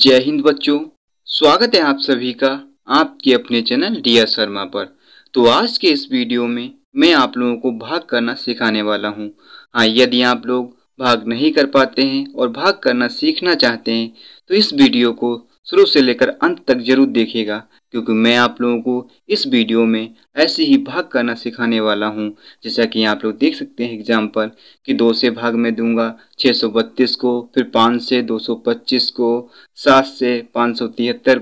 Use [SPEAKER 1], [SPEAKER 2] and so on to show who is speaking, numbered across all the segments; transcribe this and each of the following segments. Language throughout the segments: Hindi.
[SPEAKER 1] जय हिंद बच्चों स्वागत है आप सभी का आपके अपने चैनल डिया शर्मा पर तो आज के इस वीडियो में मैं आप लोगों को भाग करना सिखाने वाला हूँ हाँ यदि आप लोग भाग नहीं कर पाते हैं और भाग करना सीखना चाहते हैं तो इस वीडियो को शुरू से लेकर अंत तक जरूर देखेगा क्योंकि मैं आप लोगों को इस वीडियो में ऐसे ही भाग करना सिखाने वाला हूं जैसा कि आप लोग देख सकते हैं एग्जाम्पल कि दो से भाग में दूंगा बत्तीस को फिर पाँच से 225 को सात से पाँच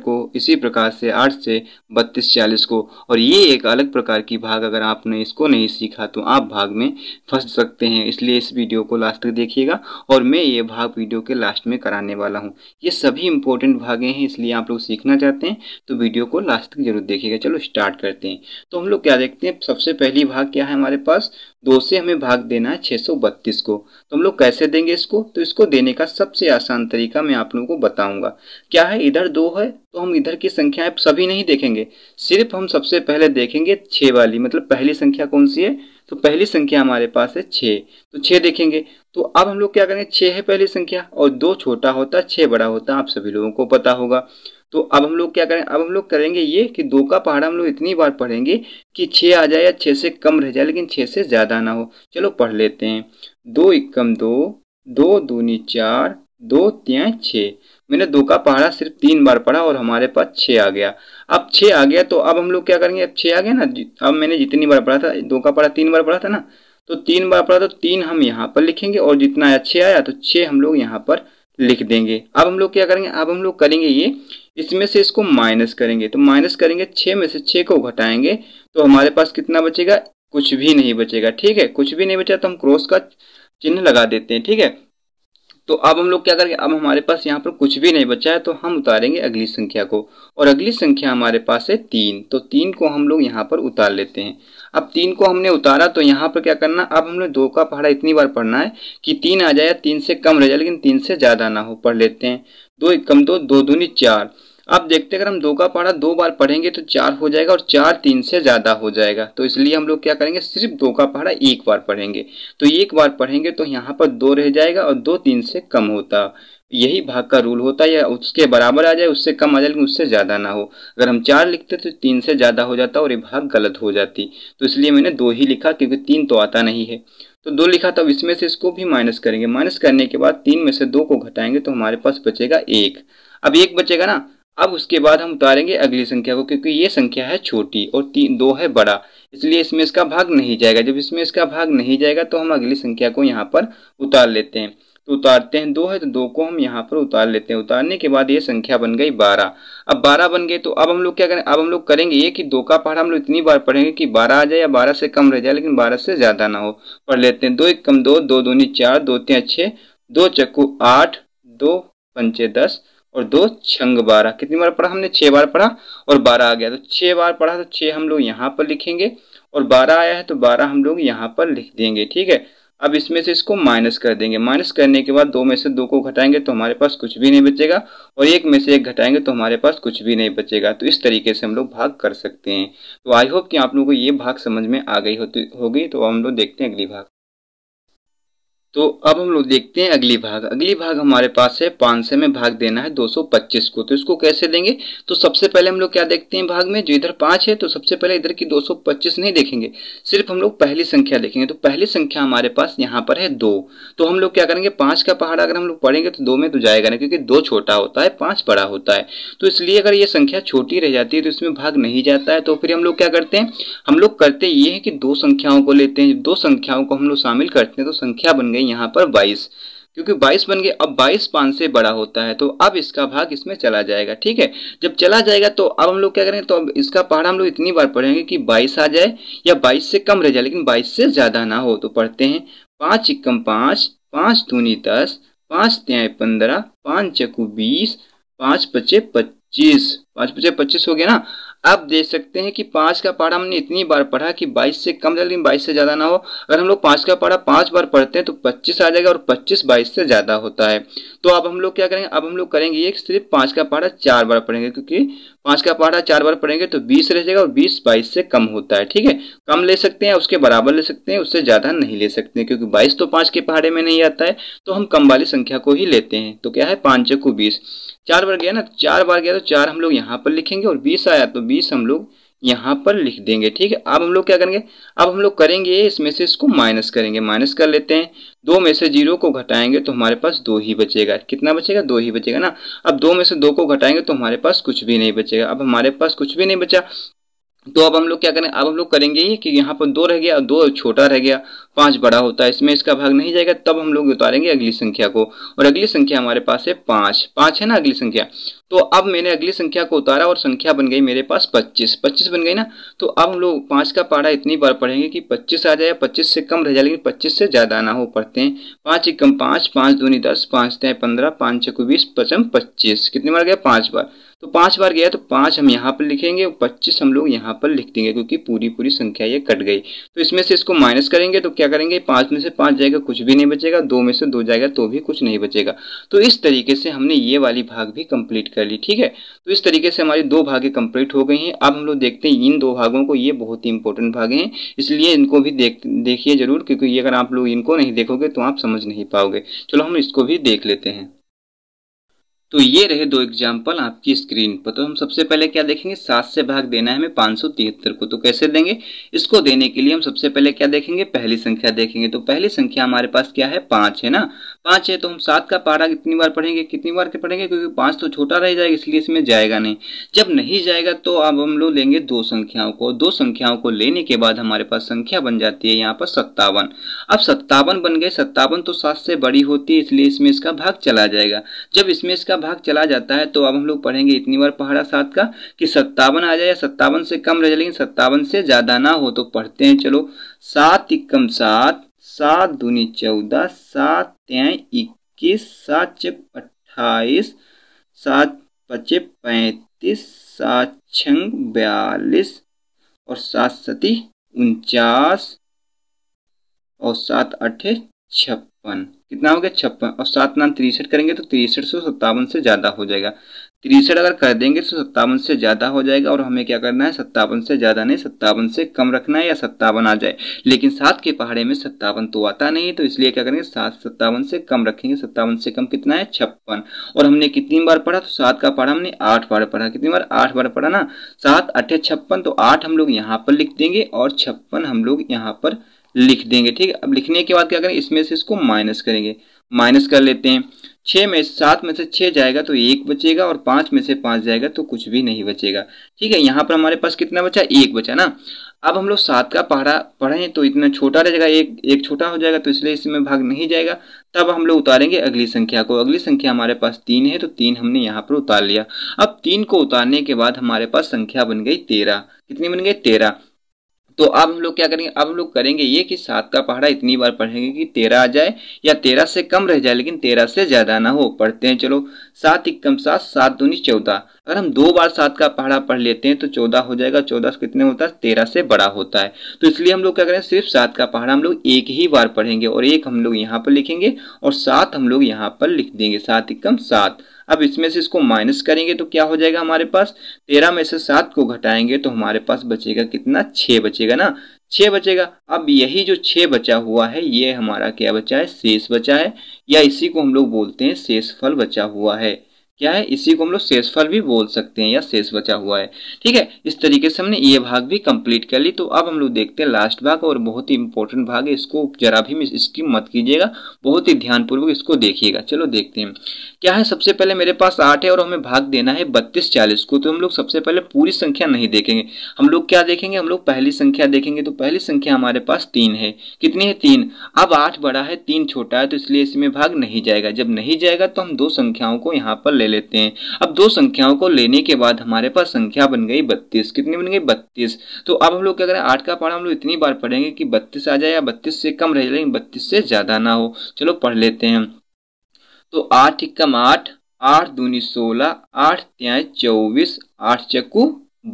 [SPEAKER 1] को इसी प्रकार से आठ से बत्तीस चालीस को और ये एक अलग प्रकार की भाग अगर आपने इसको नहीं सीखा तो आप भाग में फंस सकते हैं इसलिए इस वीडियो को लास्ट तक देखिएगा और मैं ये भाग वीडियो के लास्ट में कराने वाला हूँ ये सभी इंपॉर्टेंट भागें हैं इसलिए आप लोग सीखना चाहते हैं तो वीडियो को लास्ट तक जरूर देखिएगा चलो स्टार्ट करते हैं तो हम लोग क्या देखते हैं सबसे पहली भाग क्या है हमारे पास दो से हमें भाग देना है छः को तो हम लोग कैसे देंगे इसको तो इसको देने का सबसे आसान तरीका मैं आप लोगों को बताऊंगा क्या है इधर दो है तो हम इधर की संख्याएं सभी नहीं देखेंगे सिर्फ हम सबसे पहले देखेंगे छः वाली मतलब पहली संख्या कौन सी है तो पहली संख्या हमारे पास है छः तो छः देखेंगे तो अब हम लोग क्या करेंगे छः है पहली संख्या और दो छोटा होता छः बड़ा होता आप सभी लोगों को पता होगा तो अब हम लोग क्या करें अब हम लोग करेंगे ये कि दो का पहाड़ा हम लोग इतनी बार पढ़ेंगे कि छः आ जाए या छः से कम रह जाए लेकिन छः से ज़्यादा ना हो चलो पढ़ लेते हैं दो इक्कम दो दो दूनी चार दो त्याँ छः मैंने दो का पहाड़ा सिर्फ तीन बार पढ़ा और हमारे पास छः आ गया अब छः आ गया तो अब हम लोग क्या करेंगे अब छः आ गया ना अब मैंने जितनी बार पढ़ा था दो का पहाड़ा तीन बार पढ़ा था ना तो तीन बार पढ़ा तो तीन हम यहाँ पर लिखेंगे और जितना आया छः आया तो छः हम लोग यहाँ पर लिख देंगे अब हम लोग क्या करेंगे अब हम लोग करेंगे ये इसमें से इसको माइनस करेंगे तो माइनस करेंगे छः में से छः को घटाएंगे तो हमारे पास कितना बचेगा कुछ भी नहीं बचेगा ठीक है कुछ भी नहीं बचा तो हम क्रॉस का चिन्ह लगा देते हैं ठीक है तो अब हम लोग क्या करेंगे अब हमारे पास यहाँ पर कुछ भी नहीं बचा है तो हम उतारेंगे अगली संख्या को और अगली संख्या हमारे पास है तीन तो तीन को हम लोग यहाँ पर उतार लेते हैं अब तीन को हमने उतारा तो यहाँ पर क्या करना अब हमने दो का पहाड़ा इतनी बार पढ़ना है कि तीन आ जाए तीन से कम रह जाए लेकिन तीन से ज़्यादा ना हो पढ़ लेते हैं दो एक कम दो दो दूनी चार अब देखते अगर हम दो का पारा दो बार पढ़ेंगे तो चार हो जाएगा और चार तीन से ज़्यादा हो जाएगा तो इसलिए हम लोग क्या करेंगे सिर्फ दो का पारा एक बार पढ़ेंगे तो एक बार पढ़ेंगे तो यहाँ पर दो रह जाएगा और दो तीन से कम होता यही भाग का रूल होता है या उसके बराबर आ जाए उससे कम आ जाए लेकिन उससे ज़्यादा ना हो अगर हम चार लिखते तो तीन से ज़्यादा हो जाता और ये भाग गलत हो जाती तो इसलिए मैंने दो ही लिखा क्योंकि तीन तो आता नहीं है तो दो लिखा तो इसमें से इसको भी माइनस करेंगे माइनस करने के बाद तीन में से दो को घटाएंगे तो हमारे पास बचेगा एक अब एक बचेगा ना अब उसके बाद हम उतारेंगे अगली संख्या को क्योंकि ये संख्या है छोटी और तीन दो है बड़ा इसलिए इसमें इसका भाग नहीं जाएगा जब इसमें इसका भाग नहीं जाएगा तो हम अगली संख्या को यहाँ पर उतार लेते हैं तो उतारते हैं दो है तो दो को हम यहाँ पर उतार लेते हैं उतारने के बाद ये संख्या बन गई बारह अब बारह बन गए तो अब हम लोग क्या करें अब हम लोग करेंगे ये कि दो का पहाड़ हम लोग इतनी बार पढ़ेंगे कि बारह आ जाए या बारह से कम रह जाए लेकिन बारह से ज़्यादा ना हो पढ़ लेते हैं दो एक कम दो दो दूनी चार दो तीन छः दो चक्कू आठ दो पंचे दस और दो छंग बारह कितनी बार पढ़ा हमने छह बार पढ़ा और बारह आ गया तो छह बार पढ़ा तो छह हम लोग यहाँ पर लिखेंगे और बारह आया है तो बारह हम लोग यहाँ पर लिख देंगे ठीक है अब इसमें से इसको माइनस कर देंगे माइनस करने के बाद दो में से दो को घटाएंगे तो हमारे पास कुछ भी नहीं बचेगा और एक में से एक घटाएंगे तो हमारे पास कुछ भी नहीं बचेगा तो इस तरीके से हम लोग भाग कर सकते हैं तो आई होप कि आप लोगों को ये भाग समझ में आ गई होती होगी तो हम लोग देखते हैं अगली भाग तो अब हम लोग देखते हैं अगली भाग अगली भाग हमारे पास है पांच सौ में भाग देना है 225 को तो इसको कैसे देंगे तो सबसे पहले हम लोग क्या देखते हैं भाग में जो इधर पांच है तो सबसे पहले इधर की 225 नहीं देखेंगे सिर्फ हम लोग पहली संख्या देखेंगे तो पहली संख्या हमारे पास यहाँ पर है दो तो हम लोग क्या करेंगे पांच का पहाड़ अगर हम लोग पढ़ेंगे तो दो में तो जाएगा ना क्योंकि दो छोटा होता है पांच बड़ा होता है तो इसलिए अगर ये संख्या छोटी रह जाती है तो इसमें भाग नहीं जाता है तो फिर हम लोग क्या करते हैं हम लोग करते ये है कि दो संख्याओं को लेते हैं दो संख्याओं को हम लोग शामिल करते हैं तो संख्या बन गई गई यहाँ पर बाईस क्योंकि 22 बन गए अब 22 पाँच से बड़ा होता है तो अब इसका भाग इसमें चला जाएगा ठीक है जब चला जाएगा तो अब हम लोग क्या करेंगे तो अब इसका पहाड़ हम लोग इतनी बार पढ़ेंगे कि 22 आ जाए या 22 से कम रह जाए लेकिन 22 से ज़्यादा ना हो तो पढ़ते हैं पाँच इक्कम पाँच पाँच धूनी दस पाँच त्याय पंद्रह पाँच चकू बीस पाँच पचे पच्चीस पाँच पचे पच्चीस हो गया ना आप देख सकते हैं कि पांच का पारा हमने इतनी बार पढ़ा कि बाईस से कम लेकिन बाईस से ज़्यादा ना हो अगर हम लोग पांच का पारा पांच बार पढ़ते हैं तो पच्चीस आ जाएगा और पच्चीस बाईस से ज़्यादा होता है तो अब हम लोग क्या करेंगे अब हम लोग करेंगे ये सिर्फ पांच का पारा चार बार पढ़ेंगे क्योंकि पांच का पहाड़ा चार बार पढ़ेंगे तो बीस रह जाएगा और बीस बाईस से कम होता है ठीक है कम ले सकते हैं उसके बराबर ले सकते हैं उससे ज़्यादा नहीं ले सकते हैं क्योंकि बाईस तो पांच के पहाड़े में नहीं आता है तो हम कम वाली संख्या को ही लेते हैं तो क्या है पांच को बीस चार बार गया ना तो चार बार गया तो चार हम लोग यहाँ पर लिखेंगे और बीस आया तो बीस हम लोग यहाँ पर लिख देंगे ठीक है अब हम लोग क्या करेंगे अब हम लोग करेंगे इसमें से इसको माइनस करेंगे माइनस कर लेते हैं दो में से जीरो को घटाएंगे तो हमारे पास दो ही बचेगा कितना बचेगा दो ही बचेगा ना अब दो में से दो को घटाएंगे तो हमारे पास कुछ भी नहीं बचेगा अब हमारे पास कुछ भी नहीं बचा तो अब हम लोग क्या करें अब हम लोग करेंगे ये कि यहाँ पर दो रह गया और दो छोटा रह गया पांच बड़ा होता है इसमें इसका भाग नहीं जाएगा तब हम लोग उतारेंगे अगली संख्या को और अगली संख्या हमारे पास है पांच पांच है ना अगली संख्या तो अब मैंने अगली संख्या को उतारा और संख्या बन गई मेरे पास पच्चीस पच्चीस बन गई ना तो अब हम लोग पांच का पारा इतनी बार पढ़ेंगे कि पच्चीस आ जाए पच्चीस से कम रह जाए लेकिन पच्चीस से ज़्यादा ना हो पढ़ते हैं पांच एक कम पांच पांच दूनी दस पांच तय पंद्रह पांच छः बीस पचम पच्चीस कितनी बार गया पांच बार तो पाँच बार गया तो पाँच हम यहाँ पर लिखेंगे और पच्चीस हम लोग यहाँ पर लिख देंगे क्योंकि पूरी पूरी संख्या ये कट गई तो इसमें से इसको माइनस करेंगे तो क्या करेंगे पाँच में से पाँच जाएगा कुछ भी नहीं बचेगा दो में से दो जाएगा तो भी कुछ नहीं बचेगा तो इस तरीके से हमने ये वाली भाग भी कंप्लीट कर ली ठीक है तो इस तरीके से हमारी दो भागें कंप्लीट हो गई हैं अब हम लोग देखते हैं इन दो भागों को ये बहुत ही इंपॉर्टेंट भागे हैं इसलिए इनको भी देख देखिए जरूर क्योंकि अगर आप लोग इनको नहीं देखोगे तो आप समझ नहीं पाओगे चलो हम इसको भी देख लेते हैं तो ये रहे दो एग्जाम्पल आपकी स्क्रीन पर तो हम सबसे पहले क्या देखेंगे सात से भाग देना है हमें पाँच को तो कैसे देंगे इसको देने के लिए हम सबसे पहले क्या देखेंगे पहली संख्या देखेंगे तो पहली संख्या हमारे पास क्या है पाँच है ना पाँच है तो हम सात का पारा कितनी बार पढ़ेंगे कितनी बार पढ़ेंगे क्योंकि पाँच तो छोटा रह जाएगा इसलिए इसमें जाएगा नहीं जब नहीं जाएगा तो अब हम लोग लेंगे दो संख्याओं को दो संख्याओं को लेने के बाद हमारे पास संख्या बन जाती है यहाँ पर सत्तावन अब सत्तावन बन गए सत्तावन तो सात से बड़ी होती है इसलिए इसमें इसका भाग चला जाएगा जब इसमें इसका भाग चला जाता है तो अब हम लोग पढ़ेंगे इतनी बार पहाड़ा सात का कि सत्तावन आ जाए या सत्तावन से कम रह जाए लेकिन सत्तावन से ज़्यादा ना हो तो पढ़ते हैं चलो सात इक्कम सात सात दूनी चौदह सात त्याई इक्कीस सात छ अट्ठाईस सात पचे पैंतीस सात छंग बयालीस और सात सती उनचास और सात अठे छप्पन कितना हो गया छप्पन और सात नाम तिरसठ करेंगे तो तिरसठ सौ सत्तावन से ज़्यादा हो जाएगा तिरसठ अगर कर देंगे तो सत्तावन से ज़्यादा हो जाएगा और हमें क्या करना है सत्तावन से ज़्यादा नहीं सत्तावन से कम रखना है या सत्तावन आ जाए लेकिन सात के पहाड़े में सत्तावन तो आता नहीं तो इसलिए क्या करेंगे सात सत्तावन से कम रखेंगे सत्तावन से कम कितना है छप्पन और हमने कितनी बार पढ़ा तो सात का पढ़ा हमने आठ बार पढ़ा कितनी बार आठ बार पढ़ा ना सात अठे छप्पन तो आठ हम लोग यहाँ पर लिख देंगे और छप्पन हम लोग यहाँ पर लिख देंगे ठीक है अब लिखने के बाद क्या करें इसमें से इसको माइनस करेंगे माइनस कर लेते हैं छः में सात में से छः जाएगा तो एक बचेगा और पाँच में से पाँच जाएगा तो कुछ भी नहीं बचेगा ठीक है यहाँ पर हमारे पास कितना बचा एक बचा ना अब हम लोग सात का पढ़ा पढ़ें तो इतना छोटा रह जाएगा एक एक छोटा हो जाएगा तो इसलिए इसमें भाग नहीं जाएगा तब हम लोग उतारेंगे अगली संख्या को अगली संख्या हमारे पास तीन है तो तीन हमने यहाँ पर उतार लिया अब तीन को उतारने के बाद हमारे पास संख्या बन गई तेरह कितनी बन गई तेरह तो अब हम लोग क्या करेंगे अब हम लोग करेंगे ये कि सात का पहाड़ा इतनी बार पढ़ेंगे कि तेरह आ जाए या तेरह से कम रह जाए लेकिन तेरह से ज़्यादा ना हो पढ़ते हैं चलो सात इक्कम सात सात दूनी चौदह अगर हम दो बार सात का पहाड़ा पढ़ लेते हैं तो चौदह हो जाएगा चौदह कितने होता है तेरह से बड़ा होता है तो इसलिए हम लोग क्या करें सिर्फ सात का पहाड़ा हम लोग एक ही बार पढ़ेंगे और एक हम लोग यहाँ पर लिखेंगे और सात हम लोग यहाँ पर लिख देंगे सात इक्कम सात अब इसमें से इसको माइनस करेंगे तो क्या हो जाएगा हमारे पास तेरह में से सात को घटाएंगे तो हमारे पास बचेगा कितना छः बचेगा ना छः बचेगा अब यही जो छः बचा हुआ है ये हमारा क्या बचा है शेष बचा है या इसी को हम लोग बोलते हैं शेष फल बचा हुआ है क्या है इसी को हम लोग शेषफल भी बोल सकते हैं या शेष बचा हुआ है ठीक है इस तरीके से हमने ये भाग भी कंप्लीट कर ली तो अब हम लोग देखते हैं लास्ट भाग और बहुत ही इंपॉर्टेंट भाग है इसको जरा भी इसकी मत कीजिएगा बहुत ही ध्यानपूर्वक इसको देखिएगा चलो देखते हैं क्या है सबसे पहले मेरे पास आठ है और हमें भाग देना है बत्तीस चालीस को तो हम लोग सबसे पहले पूरी संख्या नहीं देखेंगे हम लोग क्या देखेंगे हम लोग पहली संख्या देखेंगे तो पहली संख्या हमारे पास तीन है कितनी है तीन अब आठ बड़ा है तीन छोटा है तो इसलिए इसमें भाग नहीं जाएगा जब नहीं जाएगा तो हम दो संख्याओं को यहाँ पर ले लेते हैं अब दो संख्याओं को लेने के बाद हमारे पास संख्या बन गई बत्तीस कितनी बन गई बत्तीस तो अब हम लोग क्या करें आठ का पारा हम लोग इतनी बार पढ़ेंगे कि बत्तीस आ जाए या बत्तीस से कम रह जाए बत्तीस से ज़्यादा ना हो चलो पढ़ लेते हैं तो आठ इक्कम आठ आठ दूनी सोलह आठ त्याई चौबीस आठ चक्कू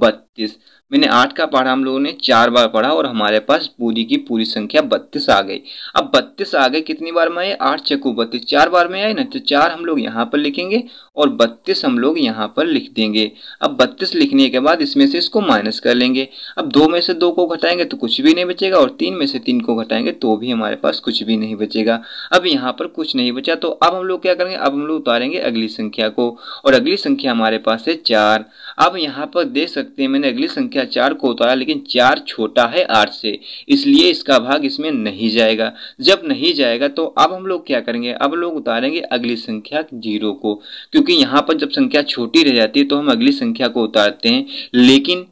[SPEAKER 1] बत्तीस मैंने आठ का पाठ हम लोगों ने चार बार पढ़ा और हमारे पास पूरी की पूरी संख्या बत्तीस आ गई अब बत्तीस आ गए कितनी बार में आए आठ चकू बत्तीस चार बार में आए ना तो चार हम लोग यहाँ पर लिखेंगे और बत्तीस हम लोग यहाँ पर लिख देंगे अब बत्तीस लिखने के बाद इसमें से इसको माइनस कर लेंगे अब दो में से दो को घटाएंगे तो कुछ भी नहीं बचेगा और तीन में से तीन को घटाएंगे तो भी हमारे पास कुछ भी नहीं बचेगा अब यहाँ पर कुछ नहीं बचा तो अब हम लोग क्या करेंगे अब हम लोग उतारेंगे अगली संख्या को और अगली संख्या हमारे पास है चार अब यहाँ पर देख सकते हैं मैंने अगली संख्या संख्या चार को उतारा लेकिन चार छोटा है आठ से इसलिए इसका भाग इसमें नहीं जाएगा जब नहीं जाएगा तो अब हम लोग क्या करेंगे अब लोग उतारेंगे अगली संख्या जीरो को क्योंकि यहाँ पर जब संख्या छोटी रह जाती है तो हम अगली संख्या को उतारते हैं लेकिन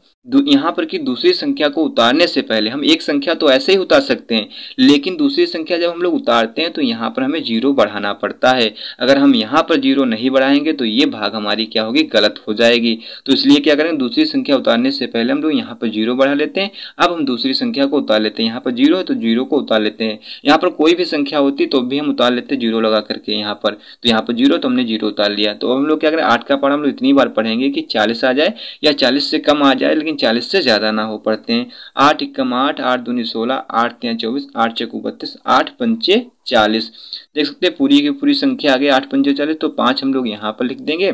[SPEAKER 1] यहाँ पर कि दूसरी संख्या को उतारने से पहले हम एक संख्या तो ऐसे ही उतार सकते हैं लेकिन दूसरी संख्या जब हम लोग उतारते हैं तो यहाँ पर हमें जीरो बढ़ाना पड़ता है अगर हम यहाँ पर जीरो नहीं बढ़ाएंगे तो ये भाग हमारी क्या होगी गलत हो जाएगी तो इसलिए क्या करेंगे दूसरी संख्या उतारने से पहले हम लोग यहाँ पर जीरो बढ़ा लेते हैं अब हम दूसरी संख्या को उतार लेते हैं यहाँ पर जीरो है तो जीरो को उतार लेते हैं यहाँ पर कोई भी संख्या होती तो भी हम उतार लेते जीरो लगा करके यहाँ पर तो यहाँ पर जीरो तो हमने जीरो उतार लिया तो हम लोग क्या करें आठ का पढ़ा हम लोग इतनी बार पढ़ेंगे कि चालीस आ जाए या चालीस से कम आ जाए लेकिन लेकिन चालीस से ज़्यादा ना हो पड़ते हैं आठ इक्कम आठ आठ दूनी सोलह आठ त्याँ चौबीस आठ चकू बत्तीस आठ पंचे चालीस देख सकते हैं पूरी की पूरी संख्या आ गई आठ पंचे चालीस तो पाँच हम लोग यहाँ पर लिख देंगे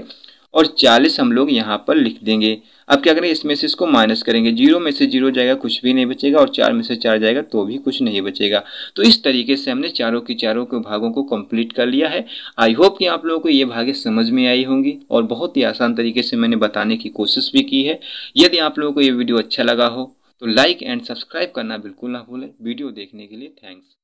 [SPEAKER 1] और चालीस हम लोग यहाँ पर लिख देंगे अब क्या करें इसमें से इसको माइनस करेंगे जीरो में से जीरो जाएगा कुछ भी नहीं बचेगा और चार में से चार जाएगा तो भी कुछ नहीं बचेगा तो इस तरीके से हमने चारों के चारों के भागों को कंप्लीट कर लिया है आई होप कि आप लोगों को ये भागे समझ में आई होंगी और बहुत ही आसान तरीके से मैंने बताने की कोशिश भी की है यदि आप लोगों को ये वीडियो अच्छा लगा हो तो लाइक एंड सब्सक्राइब करना बिल्कुल ना भूलें वीडियो देखने के लिए थैंक्स